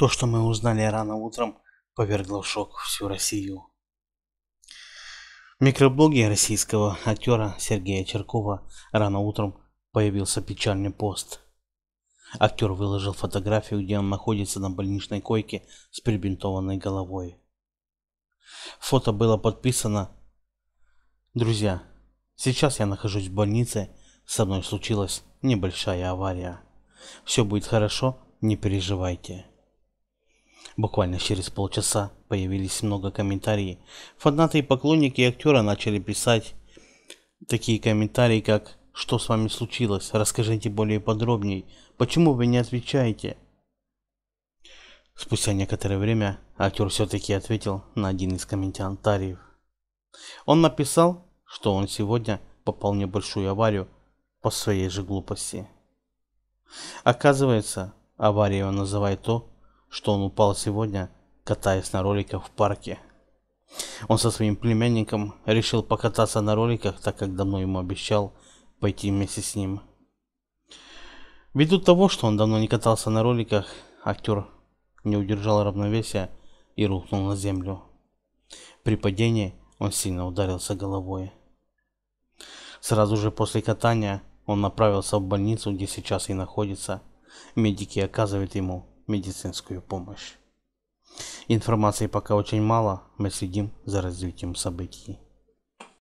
То, что мы узнали рано утром, повергло в шок всю Россию. В микроблоге российского актера Сергея Черкова рано утром появился печальный пост. Актер выложил фотографию, где он находится на больничной койке с прибинтованной головой. Фото было подписано «Друзья, сейчас я нахожусь в больнице, со мной случилась небольшая авария. Все будет хорошо, не переживайте». Буквально через полчаса появились много комментариев. Фанаты и поклонники актера начали писать такие комментарии, как «Что с вами случилось? Расскажите более подробней. Почему вы не отвечаете?» Спустя некоторое время актер все-таки ответил на один из комментариев. Он написал, что он сегодня попал в небольшую аварию по своей же глупости. Оказывается, аварию он называет то, что он упал сегодня, катаясь на роликах в парке. Он со своим племянником решил покататься на роликах, так как давно ему обещал пойти вместе с ним. Ввиду того, что он давно не катался на роликах, актер не удержал равновесия и рухнул на землю. При падении он сильно ударился головой. Сразу же после катания он направился в больницу, где сейчас и находится. Медики оказывают ему медицинскую помощь. Информации пока очень мало, мы следим за развитием событий.